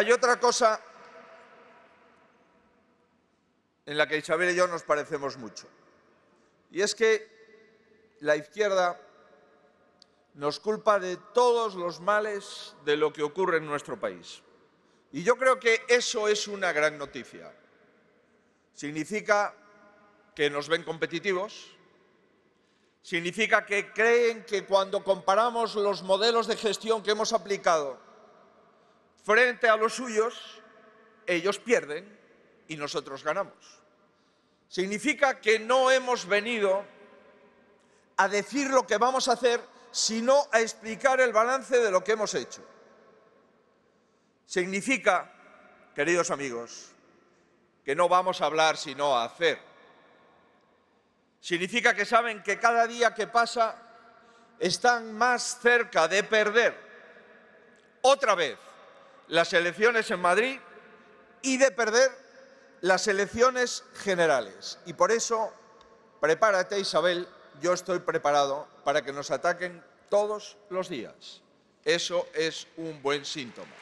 Hay otra cosa en la que Isabel y yo nos parecemos mucho. Y es que la izquierda nos culpa de todos los males de lo que ocurre en nuestro país. Y yo creo que eso es una gran noticia. Significa que nos ven competitivos, significa que creen que cuando comparamos los modelos de gestión que hemos aplicado frente a los suyos, ellos pierden y nosotros ganamos. Significa que no hemos venido a decir lo que vamos a hacer, sino a explicar el balance de lo que hemos hecho. Significa, queridos amigos, que no vamos a hablar sino a hacer. Significa que saben que cada día que pasa están más cerca de perder otra vez las elecciones en Madrid y de perder las elecciones generales. Y por eso, prepárate Isabel, yo estoy preparado para que nos ataquen todos los días. Eso es un buen síntoma.